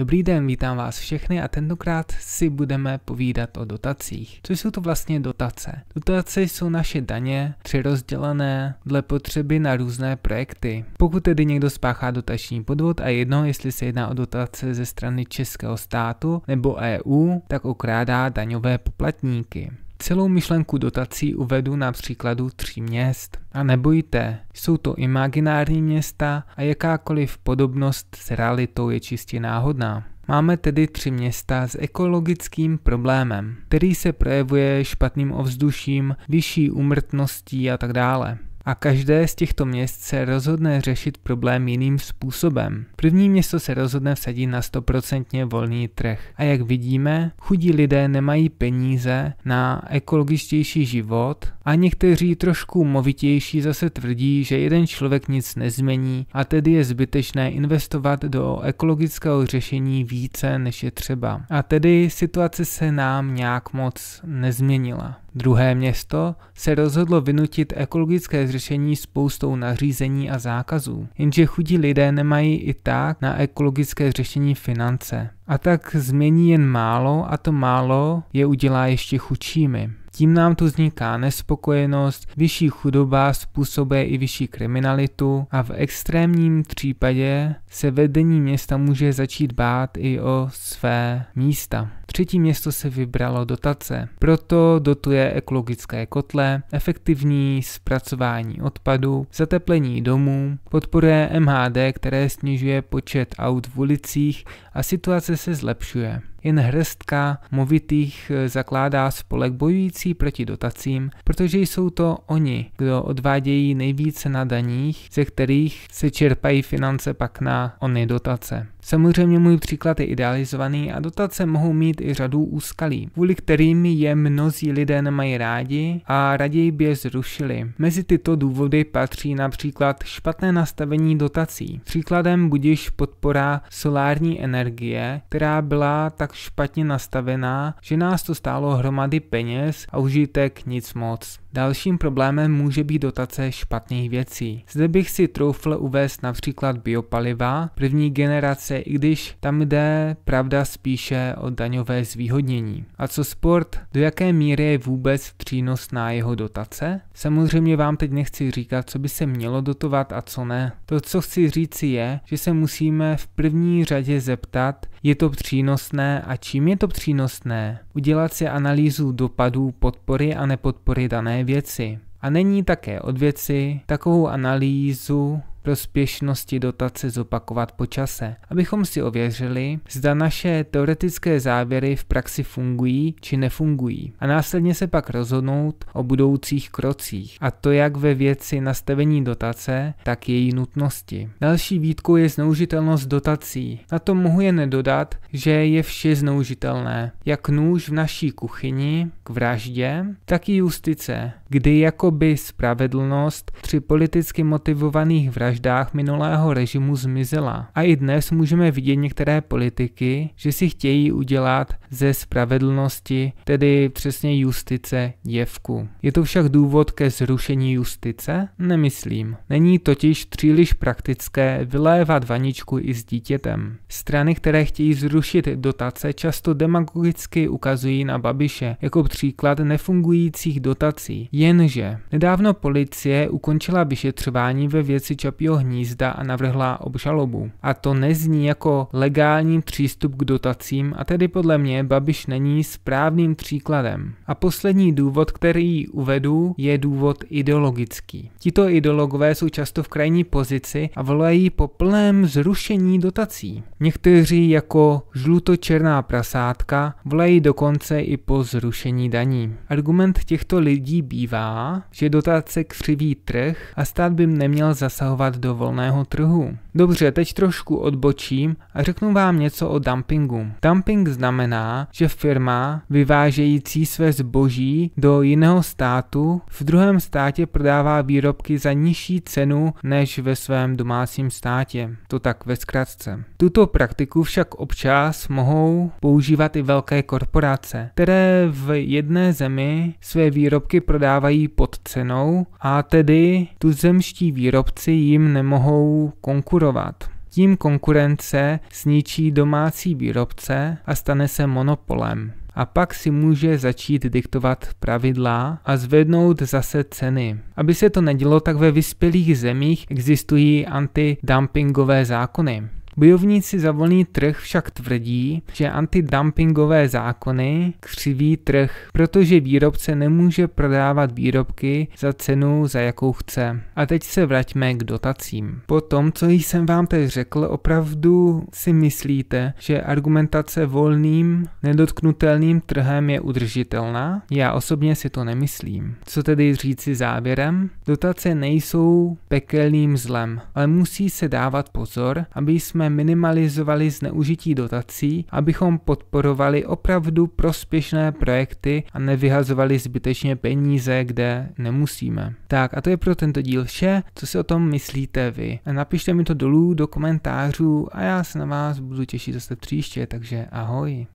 Dobrý den, vítám vás všechny a tentokrát si budeme povídat o dotacích. Co jsou to vlastně dotace? Dotace jsou naše daně, přerozdělené dle potřeby na různé projekty. Pokud tedy někdo spáchá dotační podvod a jedno, jestli se jedná o dotace ze strany českého státu nebo EU, tak okrádá daňové poplatníky. Celou myšlenku dotací uvedu na příkladu tří měst. A nebojte, jsou to imaginární města a jakákoliv podobnost s realitou je čistě náhodná. Máme tedy tři města s ekologickým problémem, který se projevuje špatným ovzduším, vyšší umrtností a tak dále a každé z těchto měst se rozhodne řešit problém jiným způsobem. První město se rozhodne vsadit na 100% volný trh. A jak vidíme, chudí lidé nemají peníze na ekologičtější život a někteří trošku movitější zase tvrdí, že jeden člověk nic nezmění a tedy je zbytečné investovat do ekologického řešení více než je třeba. A tedy situace se nám nějak moc nezměnila. Druhé město se rozhodlo vynutit ekologické řešení spoustou nařízení a zákazů, jenže chudí lidé nemají i tak na ekologické řešení finance a tak změní jen málo a to málo je udělá ještě chudšími. Tím nám tu vzniká nespokojenost, vyšší chudoba způsobuje i vyšší kriminalitu a v extrémním případě se vedení města může začít bát i o své místa. Třetí město se vybralo dotace, proto dotuje ekologické kotle, efektivní zpracování odpadu, zateplení domů, podporuje MHD, které snižuje počet aut v ulicích a situace se zlepšuje. Jen hrstka movitých eh, zakládá spolek bojující proti dotacím, protože jsou to oni, kdo odvádějí nejvíce na daních, ze kterých se čerpají finance pak na ony dotace. Samozřejmě můj příklad je idealizovaný a dotace mohou mít i řadu úskalí, kvůli kterým je mnozí lidé nemají rádi a raději by je zrušili. Mezi tyto důvody patří například špatné nastavení dotací. Příkladem budiš podpora solární energie, která byla tak špatně nastavená, že nás to stálo hromady peněz a užitek nic moc. Dalším problémem může být dotace špatných věcí. Zde bych si troufl uvést například biopaliva první generace, i když tam jde pravda spíše o daňové zvýhodnění. A co sport, do jaké míry je vůbec přínosná jeho dotace? Samozřejmě vám teď nechci říkat, co by se mělo dotovat a co ne. To, co chci říci je, že se musíme v první řadě zeptat, je to přínosné a čím je to přínosné? Udělat si analýzu dopadů podpory a nepodpory dané věci. A není také od věci takovou analýzu pro spěšnosti dotace zopakovat po čase, abychom si ověřili, zda naše teoretické závěry v praxi fungují či nefungují a následně se pak rozhodnout o budoucích krocích a to jak ve věci nastavení dotace, tak její nutnosti. Další výtkou je zneužitelnost dotací. Na to mohu jen dodat, že je vše zneužitelné, jak nůž v naší kuchyni k vraždě, tak i justice kdy jakoby spravedlnost při politicky motivovaných vraždách minulého režimu zmizela. A i dnes můžeme vidět některé politiky, že si chtějí udělat ze spravedlnosti, tedy přesně justice, děvku. Je to však důvod ke zrušení justice? Nemyslím. Není totiž příliš praktické vylévat vaničku i s dítětem. Strany, které chtějí zrušit dotace, často demagogicky ukazují na Babiše jako příklad nefungujících dotací. Jenže nedávno policie ukončila vyšetřování ve věci Čapího hnízda a navrhla obžalobu. A to nezní jako legální přístup k dotacím a tedy podle mě Babiš není správným příkladem. A poslední důvod, který uvedu, je důvod ideologický. Tito ideologové jsou často v krajní pozici a volají po plném zrušení dotací. Někteří jako žluto-černá prasátka volají dokonce i po zrušení daní. Argument těchto lidí bývá, vyplývá, že dotace křiví trh a stát by neměl zasahovat do volného trhu. Dobře, teď trošku odbočím a řeknu vám něco o dumpingu. Dumping znamená, že firma vyvážející své zboží do jiného státu v druhém státě prodává výrobky za nižší cenu než ve svém domácím státě. To tak ve zkratce. Tuto praktiku však občas mohou používat i velké korporace, které v jedné zemi své výrobky prodávají prodávají pod cenou a tedy tuzemští výrobci jim nemohou konkurovat. Tím konkurence zničí domácí výrobce a stane se monopolem. A pak si může začít diktovat pravidla a zvednout zase ceny. Aby se to nedělo, tak ve vyspělých zemích existují antidumpingové zákony. Bojovníci za volný trh však tvrdí, že antidumpingové zákony křiví trh, protože výrobce nemůže prodávat výrobky za cenu, za jakou chce. A teď se vraťme k dotacím. Po tom, co jsem vám teď řekl, opravdu si myslíte, že argumentace volným, nedotknutelným trhem je udržitelná? Já osobně si to nemyslím. Co tedy říci závěrem? Dotace nejsou pekelným zlem, ale musí se dávat pozor, aby jsme minimalizovali zneužití dotací, abychom podporovali opravdu prospěšné projekty a nevyhazovali zbytečně peníze, kde nemusíme. Tak a to je pro tento díl vše. Co si o tom myslíte vy? Napište mi to dolů do komentářů a já se na vás budu těšit zase příště, takže ahoj.